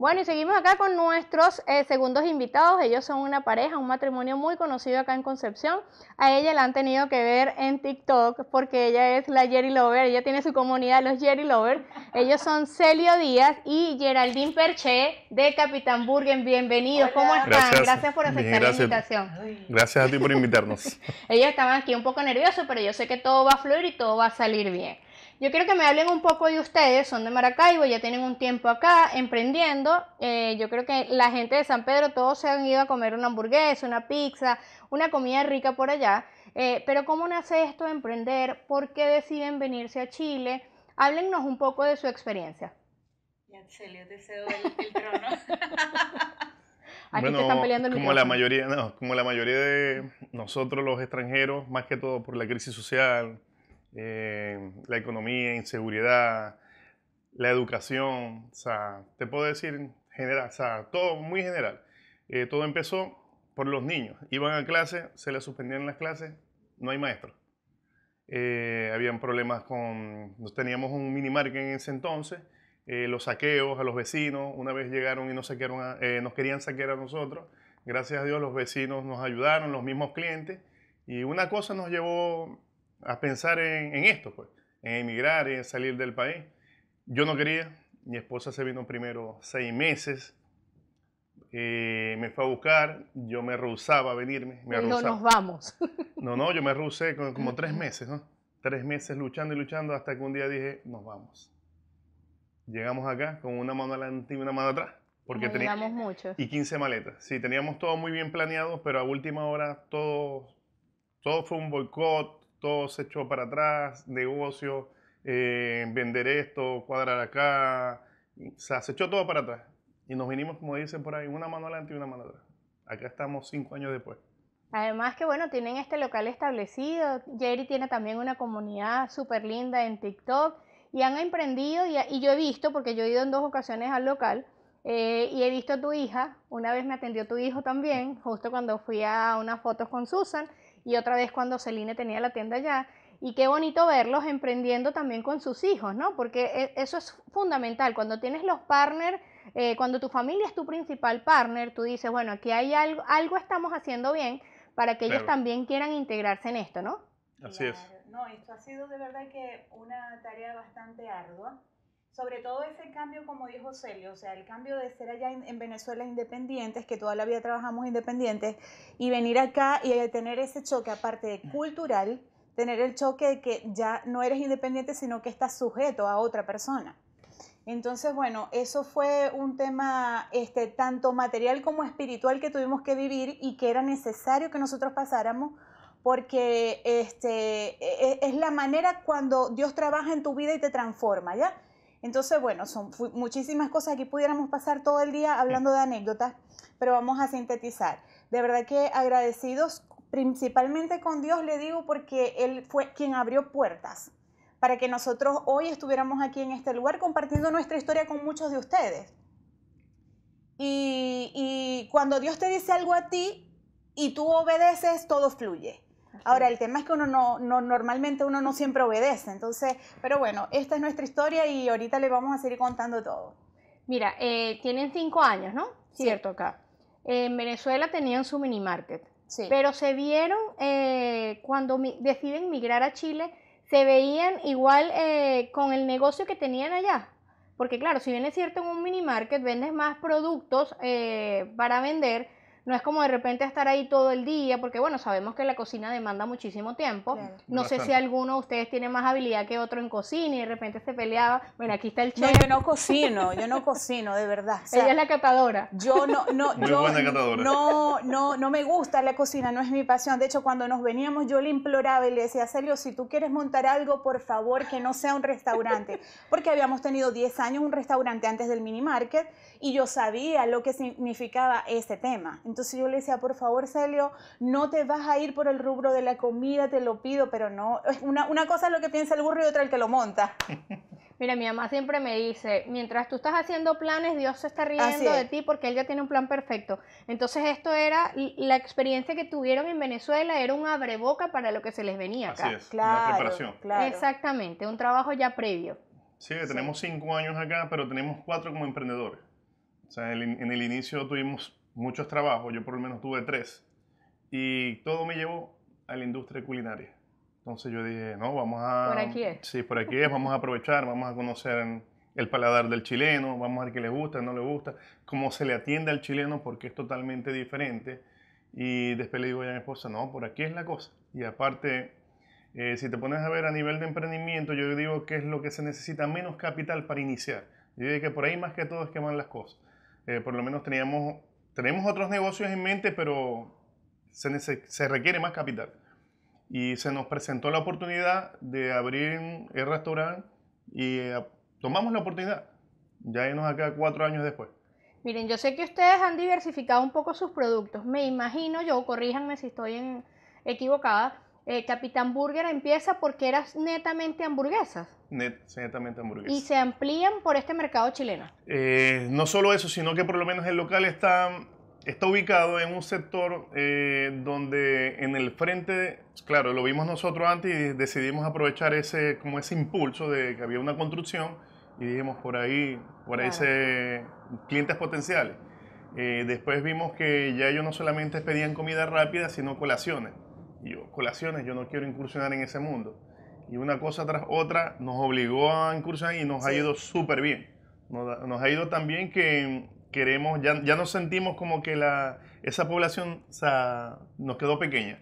Bueno, y seguimos acá con nuestros eh, segundos invitados. Ellos son una pareja, un matrimonio muy conocido acá en Concepción. A ella la han tenido que ver en TikTok porque ella es la Jerry Lover. Ella tiene su comunidad, los Jerry Lover. Ellos son Celio Díaz y Geraldine Perché de Capitán Burgen. Bienvenidos, ¿cómo están? Gracias, por aceptar la invitación. Gracias a ti por invitarnos. ellos estaban aquí un poco nerviosos, pero yo sé que todo va a fluir y todo va a salir bien. Yo quiero que me hablen un poco de ustedes, son de Maracaibo, ya tienen un tiempo acá emprendiendo. Eh, yo creo que la gente de San Pedro, todos se han ido a comer una hamburguesa, una pizza, una comida rica por allá. Eh, pero ¿cómo nace esto de emprender? ¿Por qué deciden venirse a Chile? Háblennos un poco de su experiencia. Ya, el, trono. están peleando el como la mayoría, no, como la mayoría de nosotros los extranjeros, más que todo por la crisis social, la economía, inseguridad, la educación, o sea, te puedo decir general, o sea, todo muy general. Eh, todo empezó por los niños. Iban a clase, se les suspendían las clases, no hay maestros. Eh, habían problemas con, teníamos un mini minimarket en ese entonces, eh, los saqueos a los vecinos, una vez llegaron y nos, saquearon nos querían saquear a nosotros, gracias a Dios los vecinos nos ayudaron, los mismos clientes, y una cosa nos llevó a pensar en, esto, pues, en emigrar, en salir del país. Yo no quería, mi esposa se vino primero seis meses, eh, me fue a buscar, yo me rehusaba a venirme. Me no nos vamos. No, no, yo me rehusé como, tres meses, ¿no? Tres meses luchando y luchando hasta que un día dije, nos vamos. Llegamos acá con una mano adelante y una mano atrás. Porque teníamos mucho. Y 15 maletas. Sí, teníamos todo muy bien planeado, pero a última hora todo, todo fue un boicot, todo se echó para atrás, negocio, eh, vender esto, cuadrar acá, se echó todo para atrás. Y nos vinimos, como dicen por ahí, una mano adelante y una mano atrás. Acá estamos cinco años después. Además que bueno, tienen este local establecido, Jerry tiene también una comunidad súper linda en TikTok y han emprendido y, yo he visto, porque yo he ido en dos ocasiones al local eh, y he visto a tu hija, una vez me atendió tu hijo también, justo cuando fui a unas fotos con Susan y otra vez cuando Celine tenía la tienda allá. Y qué bonito verlos emprendiendo también con sus hijos, ¿no? Porque e, eso es fundamental. Cuando tienes los partners, eh, cuando tu familia es tu principal partner, tú dices, bueno, aquí hay algo, algo estamos haciendo bien para que ellos también quieran integrarse en esto, ¿no? Así es. No, esto ha sido de verdad que una tarea bastante ardua sobre todo ese cambio, como dijo Celio, o sea, el cambio de ser allá en, Venezuela independientes, que toda la vida trabajamos independientes, y venir acá y tener ese choque, aparte de cultural, tener el choque de que ya no eres independiente, sino que estás sujeto a otra persona. Entonces, bueno, eso fue un tema este, tanto material como espiritual que tuvimos que vivir y que era necesario que nosotros pasáramos porque este, e, e, es la manera cuando Dios trabaja en tu vida y te transforma, ¿ya? Entonces, bueno, son muchísimas cosas. que pudiéramos pasar todo el día hablando de anécdotas, pero vamos a sintetizar. De verdad que agradecidos principalmente con Dios, le digo, porque Él fue quien abrió puertas para que nosotros hoy estuviéramos aquí en este lugar compartiendo nuestra historia con muchos de ustedes. Y, y cuando Dios te dice algo a ti y tú obedeces, todo fluye. Ahora, el tema es que uno no, normalmente uno no siempre obedece, entonces, pero bueno, esta es nuestra historia y ahorita le vamos a seguir contando todo. Mira, eh, tienen cinco años, ¿no? Cierto acá. en Venezuela tenían su mini market, sí. pero se vieron eh, cuando deciden migrar a Chile, se veían igual eh, con el negocio que tenían allá. Porque claro, si bien es cierto en un mini market vendes más productos para vender, no es como de repente estar ahí todo el día, porque bueno, sabemos que la cocina demanda muchísimo tiempo. No sé si alguno de ustedes tiene más habilidad que otro en cocina y de repente se peleaba. Bueno, aquí está el chef. No, yo no cocino, yo no cocino, de verdad. Ella es la catadora. Yo no, no, Muy yo, buena catadora. no, no, no me gusta la cocina, no es mi pasión. De hecho, cuando nos veníamos, yo le imploraba y le decía, Celio, si tú quieres montar algo, por favor, que no sea un restaurante. Porque habíamos tenido 10 años un restaurante antes del mini market y yo sabía lo que significaba ese tema. Entonces yo le decía, por favor, Celio, no te vas a ir por el rubro de la comida, te lo pido, pero no. Una, una cosa es lo que piensa el burro y otra el que lo monta. Mira, mi mamá siempre me dice, mientras tú estás haciendo planes, Dios se está riendo de ti porque él ya tiene un plan perfecto. Entonces esto era, la experiencia que tuvieron en Venezuela era un abreboca para lo que se les venía acá. Así es, claro, preparación. Exactamente, un trabajo ya previo. Sí, tenemos cinco años acá, pero tenemos cuatro como emprendedores. O sea, en el inicio tuvimos muchos trabajos, yo por lo menos tuve tres, y todo me llevó a la industria culinaria. Entonces yo dije, no, vamos a... Por aquí es. Sí, por aquí es, vamos a aprovechar, vamos a conocer el paladar del chileno, vamos a ver qué le gusta, no le gusta, cómo se le atiende al chileno porque es totalmente diferente. Y después le digo a mi esposa, no, por aquí es la cosa. Y aparte, eh, si te pones a ver a nivel de emprendimiento, yo digo que es lo que se necesita menos capital para iniciar. Yo digo que por ahí más que todo es quemar las cosas. Eh, por lo menos teníamos tenemos otros negocios en mente, pero se, requiere más capital. Y se nos presentó la oportunidad de abrir el restaurante y eh, tomamos la oportunidad. Ya nos acá cuatro años después. Miren, yo sé que ustedes han diversificado un poco sus productos. Me imagino, yo corríjanme si estoy equivocada, eh, Capitán Burger empieza porque eras netamente hamburguesas. netamente hamburguesas. Y se amplían por este mercado chileno. Eh, no solo eso, sino que por lo menos el local está, está ubicado en un sector eh, donde en el frente, claro, lo vimos nosotros antes y decidimos aprovechar ese, como ese impulso de que había una construcción y dijimos por ahí, por ahí se, clientes potenciales. después vimos que ya ellos no solamente pedían comida rápida, sino colaciones yo, colaciones, yo no quiero incursionar en ese mundo. Y una cosa tras otra nos obligó a incursionar y nos ha ido súper bien. Nos, ha ido tan bien que queremos, ya, ya nos sentimos como que la, esa población nos quedó pequeña.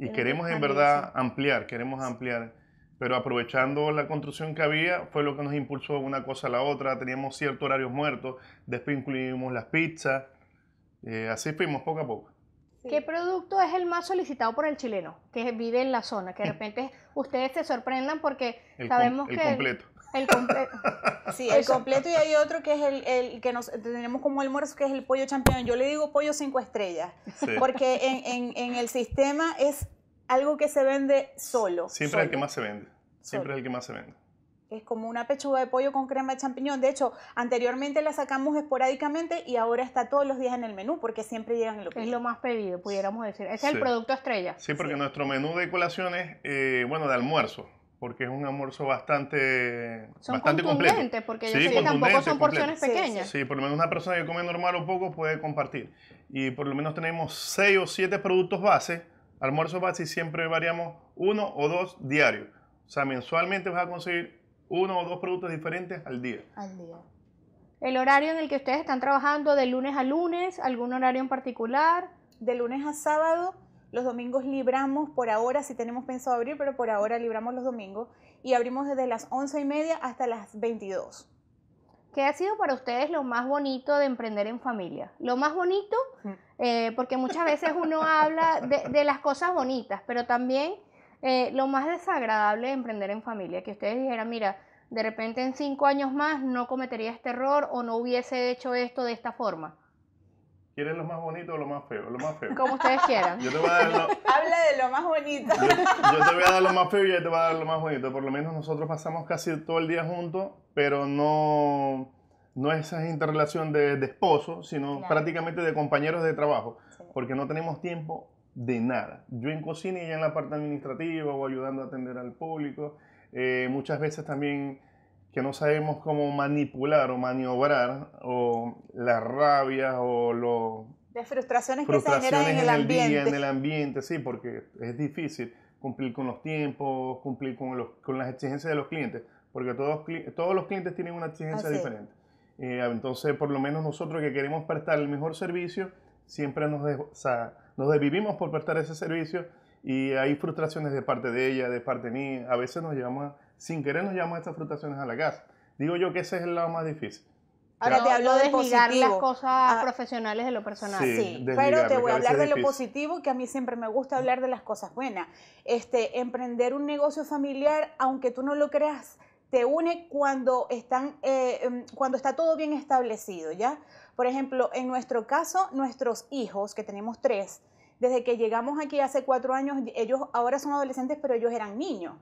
Y queremos en verdad ampliar, queremos ampliar. Pero aprovechando la construcción que había, fue lo que nos impulsó una cosa a la otra. Teníamos ciertos horarios muertos, después incluimos las pizzas. Eh, así fuimos poco a poco. ¿Qué producto es el más solicitado por el chileno que vive en la zona? Que de repente ustedes se sorprendan porque sabemos que el que... Completo. El completo. Sí, el completo y hay otro que es el, que nos tenemos como almuerzo, que es el pollo champiñón. Yo le digo pollo cinco estrellas, porque en, el sistema es algo que se vende solo. Siempre es el que más se vende. Siempre es el que más se vende es como una pechuga de pollo con crema de champiñón. De hecho, anteriormente la sacamos esporádicamente y ahora está todos los días en el menú porque siempre llegan lo que es lo más pedido, pudiéramos decir. es el producto estrella. Sí, porque nuestro menú de colaciones, eh, bueno, de almuerzo, porque es un almuerzo bastante, son bastante porque yo sé que tampoco son porciones pequeñas. Sí, por lo menos una persona que come normal o poco puede compartir. Y por lo menos tenemos seis o siete productos base, almuerzo base y siempre variamos uno o dos diarios. O sea, mensualmente vas a conseguir uno o dos productos diferentes al día. Al día. El horario en el que ustedes están trabajando, de lunes a lunes, algún horario en particular. De lunes a sábado, los domingos libramos por ahora, si tenemos pensado abrir, pero por ahora libramos los domingos y abrimos desde las once y media hasta las 22. ¿Qué ha sido para ustedes lo más bonito de emprender en familia? Lo más bonito, mm. eh, porque muchas veces uno habla de las cosas bonitas, pero también eh, lo más desagradable de emprender en familia, que ustedes dijeran, mira, de repente en cinco años más no cometería este error o no hubiese hecho esto de esta forma. ¿Quieren lo más bonito o lo más feo? Como ustedes quieran. Habla de lo más bonito. Yo, te voy a dar lo más feo y yo te voy a dar lo más bonito. Por lo menos nosotros pasamos casi todo el día juntos, pero no, no esa interrelación de, esposo, sino prácticamente de compañeros de trabajo, porque no tenemos tiempo de nada. Yo en cocina y ella en la parte administrativa o ayudando a atender al público. Eh, muchas veces también que no sabemos cómo manipular o maniobrar o las rabias o los... Las frustraciones, que se generan en el, ambiente. en el ambiente, sí, porque es difícil cumplir con los tiempos, cumplir con, con las exigencias de los clientes, porque todos, todos los clientes tienen una exigencia diferente. Eh, entonces, por lo menos nosotros que queremos prestar el mejor servicio, siempre nos... Dejo, nos desvivimos por prestar ese servicio y hay frustraciones de parte de ella, de parte mí. A veces nos llevamos, sin querer nos llevamos estas frustraciones a la casa. Digo yo que ese es el lado más difícil. Ahora te hablo de desligar las cosas ah. profesionales de lo personal. Sí, pero te voy a hablar de lo positivo, que a mí siempre me gusta hablar de las cosas buenas. Este, emprender un negocio familiar, aunque tú no lo creas, te une cuando, están, eh, em, cuando está todo bien establecido, ¿ya? Por ejemplo, en nuestro caso, nuestros hijos, que tenemos tres, desde que llegamos aquí hace cuatro años, ellos ahora son adolescentes, pero ellos eran niños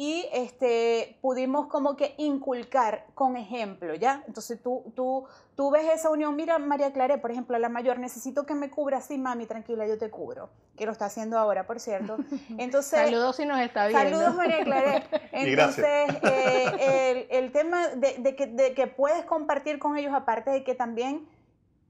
y este, pudimos como que inculcar con ejemplo, ¿ya? Entonces tú, tú, tú ves esa unión, mira María Clare por ejemplo, a la mayor, necesito que me cubra, sí, mami, tranquila, yo te cubro, que lo está haciendo ahora, por cierto. Entonces, saludos si nos está viendo. Saludos María Clare Entonces, eh, el, el, tema que, de que puedes compartir con ellos, aparte de que también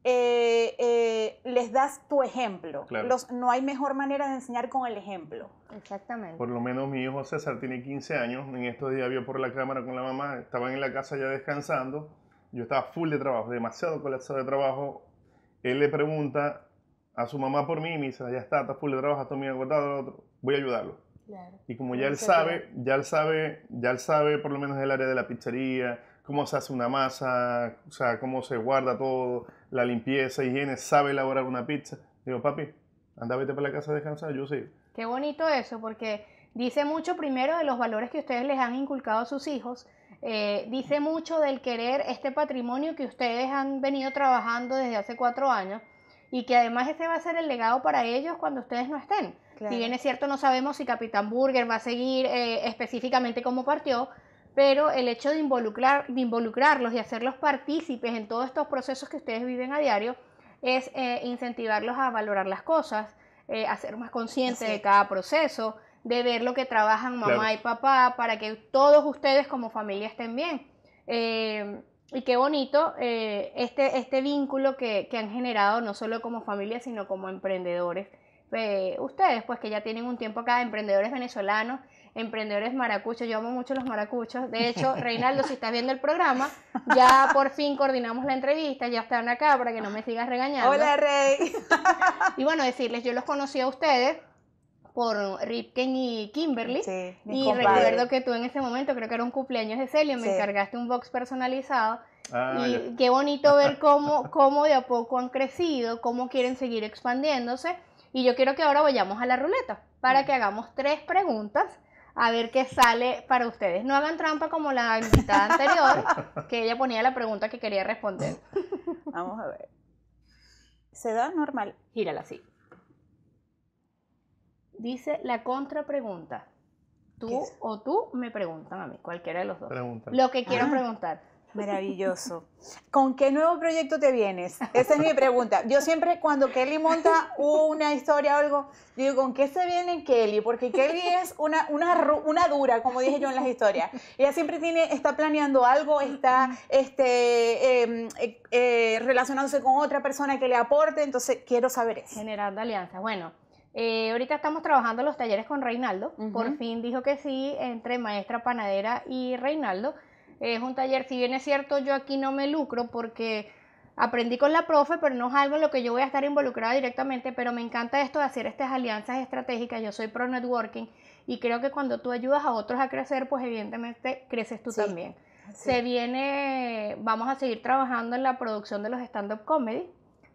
eh, eh, les das tu ejemplo. no hay mejor manera de enseñar con el ejemplo. Exactamente. Por lo menos mi hijo César tiene 15 años, en estos días vio por la cámara con la mamá, estaban en la casa ya descansando, yo estaba full de trabajo, demasiado colapsado de trabajo, él le pregunta a su mamá por mí y me dice, ya está, está full de trabajo, está muy agotado, voy a ayudarlo. Y como ya él sabe, ya él sabe, ya él sabe por lo menos el área de la pizzería, cómo se hace una masa, o sea, cómo se guarda todo, la limpieza, higiene, sabe elaborar una pizza. Digo, papi, anda, vete para la casa a descansar, yo sí. Qué bonito eso, porque dice mucho primero de los valores que ustedes les han inculcado a sus hijos, eh, dice mucho del querer este patrimonio que ustedes han venido trabajando desde hace cuatro años y que además ese va a ser el legado para ellos cuando ustedes no estén. Si bien es cierto, no sabemos si Capitán Burger va a seguir eh, específicamente como partió, pero el hecho de, involucrar, involucrarlos y hacerlos partícipes en todos estos procesos que ustedes viven a diario es eh, incentivarlos a valorar las cosas, eh, a ser más conscientes de cada proceso, de ver lo que trabajan mamá y papá para que todos ustedes como familia estén bien. Eh, y qué bonito este, este vínculo que, han generado, no solo como familia, sino como emprendedores. ustedes, pues que ya tienen un tiempo acá, emprendedores venezolanos, emprendedores maracuchos. Yo amo mucho los maracuchos. De hecho, Reinaldo, si estás viendo el programa, ya por fin coordinamos la entrevista, ya están acá para que no me sigas regañando. Hola, Rey. Y bueno, decirles, yo los conocí a ustedes por Ripken y Kimberly. Sí, y recuerdo que tú en ese momento, creo que era un cumpleaños de Celia, me encargaste un box personalizado. Ah, y qué bonito ver cómo, cómo de a poco han crecido, cómo quieren seguir expandiéndose. Y yo quiero que ahora vayamos a la ruleta para mm. que hagamos tres preguntas a ver qué sale para ustedes. No hagan trampa como la invitada anterior, que ella ponía la pregunta que quería responder. Vamos a ver. ¿Se da normal? Gírala así. Dice la contrapregunta. Tú o tú me preguntan a mí, cualquiera de los dos. Lo que quiero ah. preguntar. Maravilloso. ¿Con qué nuevo proyecto te vienes? Esa es mi pregunta. Yo siempre cuando Kelly monta una historia o algo, digo, ¿con qué se viene Kelly? Porque Kelly es una, una, dura, como dije yo en las historias. Ella siempre tiene, está planeando algo, está este, em, eh, eh, relacionándose con otra persona que le aporte, entonces quiero saber eso. Generando Alianza, Bueno, eh, ahorita estamos trabajando los talleres con Reinaldo. Por fin dijo que sí entre maestra panadera y Reinaldo. Eh, es un taller, si bien es cierto, yo aquí no me lucro porque aprendí con la profe, pero no es algo en lo que yo voy a estar involucrada directamente, pero me encanta esto de hacer estas alianzas estratégicas, yo soy pro networking y creo que cuando tú ayudas a otros a crecer, pues evidentemente creces tú también. Se viene, vamos a seguir trabajando en la producción de los stand-up comedy,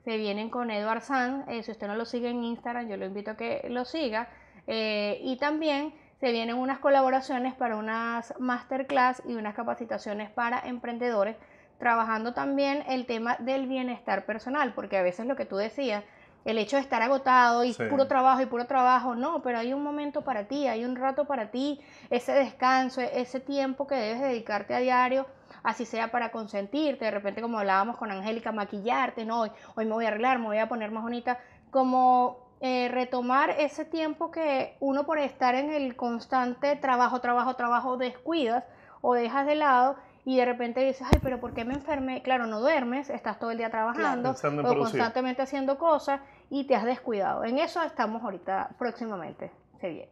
se vienen con Edward Sanz, eh, si usted no lo sigue en Instagram, yo lo invito a que lo siga, eh, y también se vienen unas colaboraciones para unas masterclass y unas capacitaciones para emprendedores, trabajando también el tema del bienestar personal, porque a veces lo que tú decías, el hecho de estar agotado y puro trabajo y puro trabajo, no, pero hay un momento para ti, hay un rato para ti, ese descanso, e-, ese tiempo que debes dedicarte a diario, así sea para consentirte, de repente como hablábamos con Angélica, maquillarte, no, hoy, hoy me voy a arreglar, me voy a poner más bonita, como eh, retomar ese tiempo que uno por estar en el constante trabajo, trabajo, trabajo descuidas o dejas de lado y de repente dices, ay, pero ¿por qué me enfermé? Claro, no duermes, estás todo el día trabajando o constantemente haciendo cosas y te has descuidado. En eso estamos ahorita próximamente. Se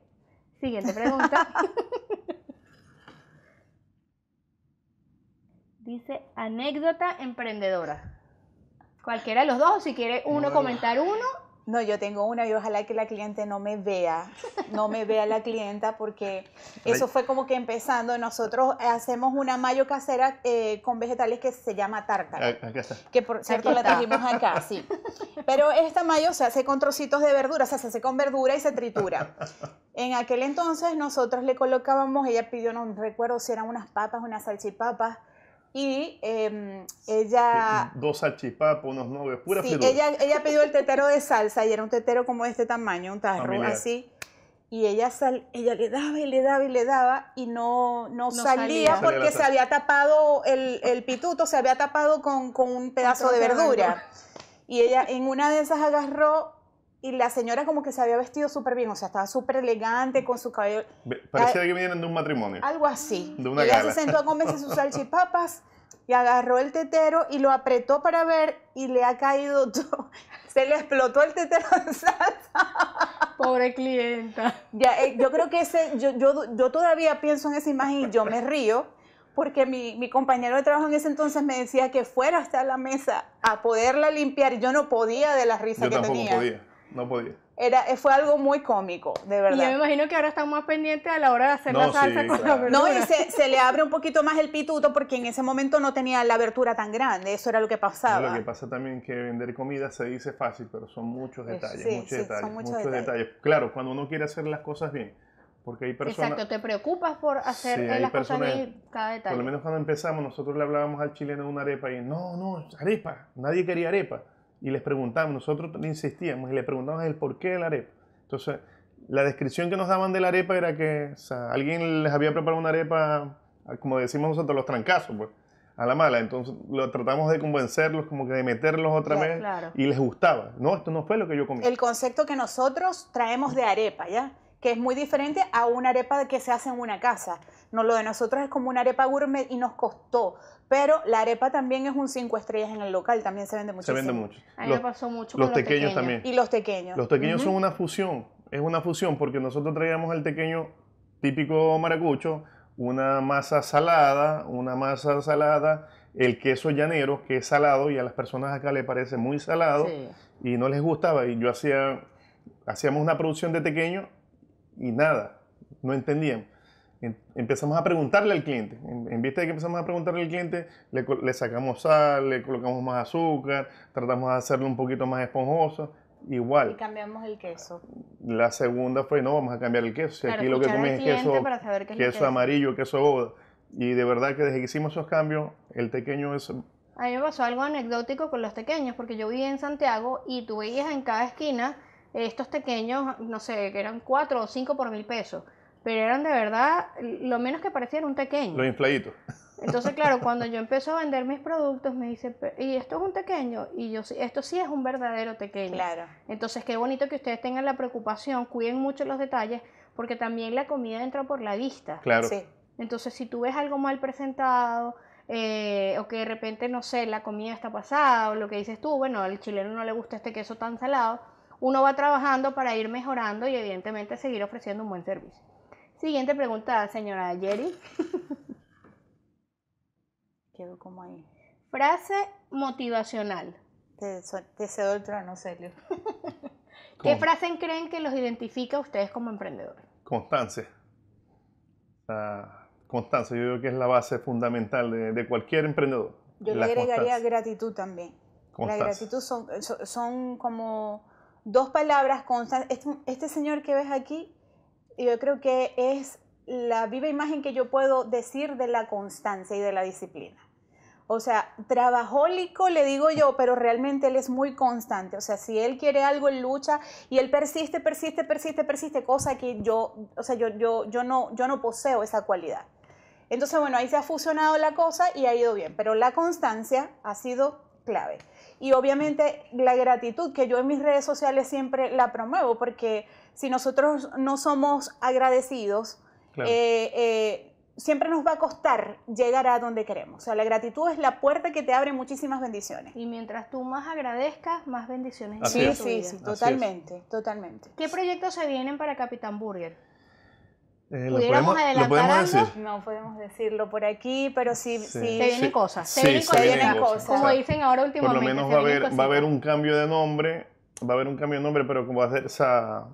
Siguiente pregunta. Dice anécdota emprendedora. Cualquiera de los dos, si quiere uno comentar uno no, yo tengo una y ojalá que la cliente no me vea, no me vea la clienta porque eso fue como que empezando. Nosotros hacemos una mayo casera eh, con vegetales que se llama Tarta, ah, Que por cierto la trajimos acá, sí. Pero esta mayo se hace con trocitos de verdura, o sea, se hace con verdura y se tritura. En aquel entonces nosotros le colocábamos, ella pidió, no recuerdo si eran unas papas, unas salchipapas y em, ella... Dos salchipapos, unos nueve pura sí, ella, ella, pidió el tetero de salsa y era un tetero como este tamaño, un tarro así. Y ella, sal, ella le daba y le daba y le daba y no, no, salía, salía, porque se había tapado el, el, pituto, se había tapado con, con un pedazo de verdura. Y ella en una de esas agarró y la señora como que se había vestido súper bien, o sea, estaba súper elegante con su cabello. Parecía que vienen de un matrimonio. Algo así. De una y ella se sentó a comerse sus salchipapas y agarró el tetero y lo apretó para ver y le ha caído todo. Se le explotó el tetero de salsa. Pobre clienta. Ya, eh, yo creo que ese, yo, yo, yo todavía pienso en esa imagen y yo me río porque mi, mi, compañero de trabajo en ese entonces me decía que fuera hasta la mesa a poderla limpiar y yo no podía de la risa que tenía. No podía. Era, eh, fue algo muy cómico, de verdad. Y yo me imagino que ahora están más pendientes a la hora de hacer la salsa con la No, y se, se, le abre un poquito más el pituto porque en ese momento no tenía la abertura tan grande, eso era lo que pasaba. lo que pasa también que vender comida se dice fácil, pero son muchos eh, detalles, muchos, detalles muchos, detalles. Claro, cuando uno quiere hacer las cosas bien, porque hay personas... Exacto, te preocupas por hacer el eh, las cosas bien cada detalle. Por lo menos cuando empezamos, nosotros le hablábamos al chileno de una arepa y no, no, arepa, nadie quería arepa y les preguntamos, nosotros le insistíamos y le preguntamos el porqué de la arepa. Entonces, la descripción que nos daban de la arepa era que alguien les había preparado una arepa, ah, como decimos nosotros, los trancazos, pues, a la mala. Entonces, lo tratamos de convencerlos, como que de meterlos otra vez y les gustaba. No, esto no fue lo que yo comí. El concepto que nosotros traemos de arepa, ¿ya? Que es muy diferente a una arepa que se hace en una casa. No, lo de nosotros es como una arepa gourmet y nos costó. Pero la arepa también es un cinco estrellas en el local, también se vende mucho. Se vende mucho. A mí pasó mucho. tequeños, también. Y los tequeños. Los tequeños son una fusión. Es una fusión porque nosotros traíamos el tequeño típico maracucho, una masa salada, una masa salada, el queso llanero, que es salado y a las personas acá les parece muy salado y no les gustaba. Y yo hacía, hacíamos una producción de tequeño y nada, no entendían empezamos a preguntarle al cliente. En, vista de que empezamos a preguntarle al cliente, le, sacamos sal, le colocamos más azúcar, tratamos de hacerlo un poquito más esponjoso. Igual. Y cambiamos el queso. La segunda fue, no, vamos a cambiar el queso. Si aquí lo que comes es queso, queso, amarillo, queso boda. Y de verdad que desde que hicimos esos cambios, el pequeño es a mí me pasó algo anecdótico con los tequeños, porque yo vivía en Santiago y tú veías en cada esquina estos tequeños, no sé, que eran 4 o 5 por mil pesos pero eran de verdad, lo menos que parecía un pequeño. Los infladitos. Entonces, claro, cuando yo empiezo a vender mis productos, me dice, ¿y esto es un pequeño? Y yo, esto sí es un verdadero pequeño. Claro. Entonces, qué bonito que ustedes tengan la preocupación, cuiden mucho los detalles, porque también la comida entra por la vista. Claro. Sí. Entonces, si tú ves algo mal presentado, eh, o que de repente, no sé, la comida está pasada, o lo que dices tú, bueno, al chileno no le gusta este queso tan salado, uno va trabajando para ir mejorando y evidentemente seguir ofreciendo un buen servicio. Siguiente pregunta, señora Jerry. Quedo como ahí. Frase motivacional. Te, te cedo el trono, serio. ¿Qué frase creen que los identifica a ustedes como emprendedores? Constancia. constancia, yo creo que es la base fundamental de, cualquier emprendedor. Yo le agregaría gratitud también. La gratitud son, como dos palabras constantes. este, este señor que ves aquí yo creo que es la viva imagen que yo puedo decir de la constancia y de la disciplina. O sea, trabajólico le digo yo, pero realmente él es muy constante. O sea, si él quiere algo, él lucha y él persiste, persiste, persiste, persiste, cosa que yo, o sea, yo, yo, yo, no, yo no poseo esa cualidad. Entonces, bueno, ahí se ha fusionado la cosa y ha ido bien, pero la constancia ha sido clave. Y obviamente la gratitud, que yo en mis redes sociales siempre la promuevo, porque si nosotros no somos agradecidos, eh, eh, siempre nos va a costar llegar a donde queremos. O sea, la gratitud es la puerta que te abre muchísimas bendiciones. Y mientras tú más agradezcas, más bendiciones. sí, sí, sí, totalmente, totalmente. ¿Qué proyectos se vienen para Capitán Burger? Eh, ¿lo, podemos, No podemos decirlo por aquí, pero sí. sí. Se vienen cosas. se vienen, cosas. Como dicen ahora últimamente. Por lo menos va a, haber, un cambio de nombre. Va a haber un cambio de nombre, pero como va a ser, esa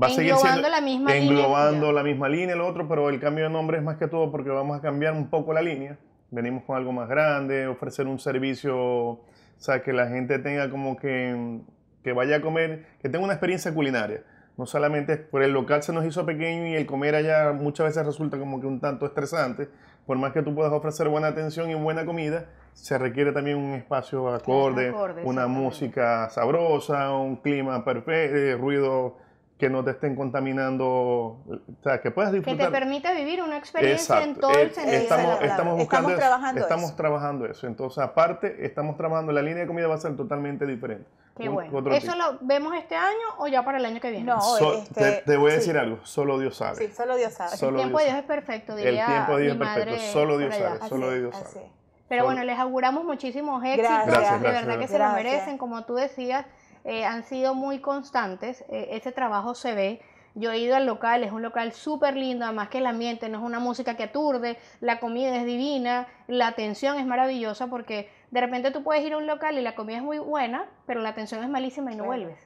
va a seguir siendo, la misma englobando la misma línea, lo otro, pero el cambio de nombre es más que todo porque vamos a cambiar un poco la línea. Venimos con algo más grande, ofrecer un servicio, o sea, que la gente tenga como que, que vaya a comer, que tenga una experiencia culinaria. No solamente por pues, el local se nos hizo pequeño y el comer allá muchas veces resulta como que un tanto estresante. Por más que tú puedas ofrecer buena atención y buena comida, se requiere también un espacio acorde una música sabrosa, un clima perfecto, eh, ruido que no te estén contaminando, o sea, que puedas disfrutar. Que te permita vivir una experiencia en todo el eh, sentido. Estamos, buscando estamos trabajando eso. Estamos trabajando eso. Entonces, aparte, estamos trabajando, la línea de comida va a ser totalmente diferente. Qué bueno. ¿Eso lo vemos este año o ya para el año que viene? No, este, te, voy a decir algo, solo Dios sabe. Sí, solo Dios sabe. el tiempo de Dios es perfecto, diría El tiempo de Dios es perfecto, solo Dios sabe, solo Dios sabe. Pero bueno, les auguramos muchísimos éxitos, gracias, de verdad que se lo merecen, como tú decías eh, han sido muy constantes, eh, ese trabajo se ve. Yo he ido al local, es un local súper lindo, además que el ambiente no es una música que aturde, la comida es divina, la atención es maravillosa porque de repente tú puedes ir a un local y la comida es muy buena, pero la atención es malísima y no vuelves.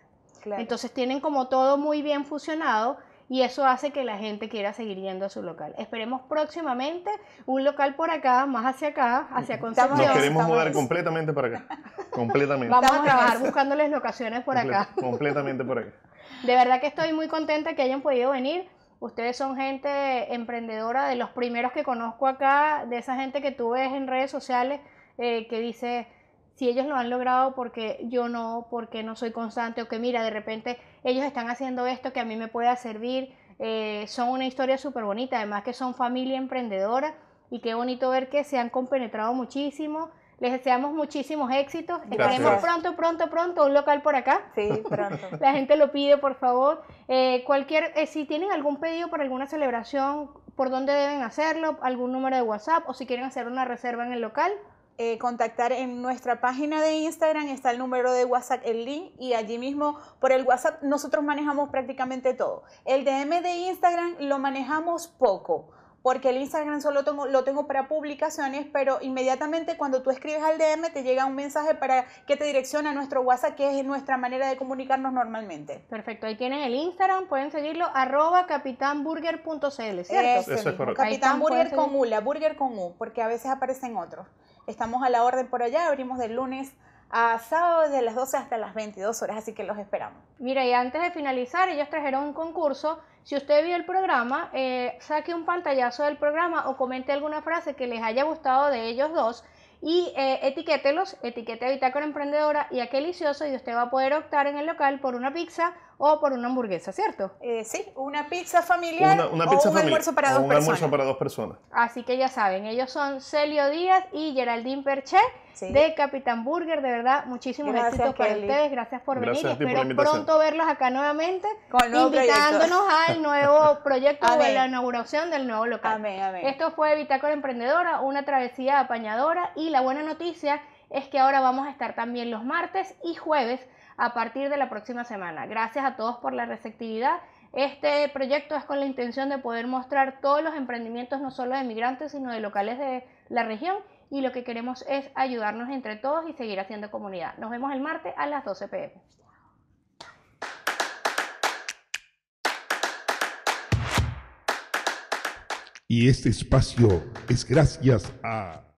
Entonces tienen como todo muy bien fusionado y eso hace que la gente quiera seguir yendo a su local. Esperemos próximamente un local por acá, más hacia acá, hacia Concepción. Nos queremos mudar completamente para acá. completamente. Vamos a trabajar buscándoles locaciones por acá. Completamente por acá. De verdad que estoy muy contenta que hayan podido venir. Ustedes son gente emprendedora, de los primeros que conozco acá, de esa gente que tú ves en redes sociales eh, que dice si ellos lo han logrado porque yo no, porque no soy constante o que mira, de repente ellos están haciendo esto que a mí me pueda servir. Eh, son una historia súper bonita, además que son familia emprendedora y qué bonito ver que se han compenetrado muchísimo. Les deseamos muchísimos éxitos. Esperemos pronto, pronto, pronto un local por acá. Sí, pronto. La gente lo pide, por favor. Eh, cualquier, eh, si tienen algún pedido para alguna celebración, ¿por dónde deben hacerlo? ¿Algún número de WhatsApp? ¿O si quieren hacer una reserva en el local? Eh, contactar en nuestra página de Instagram, está el número de WhatsApp, el link, y allí mismo por el WhatsApp nosotros manejamos prácticamente todo. El DM de Instagram lo manejamos poco, porque el Instagram solo lo tengo para publicaciones, pero inmediatamente cuando tú escribes al DM te llega un mensaje para que te direccione a nuestro WhatsApp, que es nuestra manera de comunicarnos normalmente. Perfecto, ahí tienen el Instagram, pueden seguirlo, arroba capitanburger.cl, ¿cierto? con U, la burger con U, porque a veces aparecen otros. Estamos a la orden por allá, abrimos de lunes a sábado de las 12 hasta las 22 horas, así que los esperamos. Mira, y antes de finalizar, ellos trajeron un concurso. Si usted vio el programa, eh, saque un pantallazo del programa o comente alguna frase que les haya gustado de ellos dos y eh, etiquételos, etiquete Bitácora Emprendedora y a Quelicioso y usted va a poder optar en el local por una pizza o por una hamburguesa, ¿cierto? Eh, sí, una pizza familiar pizza o un almuerzo para dos personas. Así que ya saben, ellos son Celio Díaz y Geraldine Perche de Capitán Burger. De verdad, muchísimos gracias, para ustedes. Gracias por venir y Espero pronto verlos acá nuevamente, invitándonos al nuevo proyecto de la inauguración del nuevo local. Esto fue Bitácora Emprendedora, una travesía apañadora y la buena noticia es que ahora vamos a estar también los martes y jueves a partir de la próxima semana. Gracias a todos por la receptividad. Este proyecto es con la intención de poder mostrar todos los emprendimientos, no solo de migrantes, sino de locales de la región. Y lo que queremos es ayudarnos entre todos y seguir haciendo comunidad. Nos vemos el martes a las 12 pm. Y este espacio es gracias a...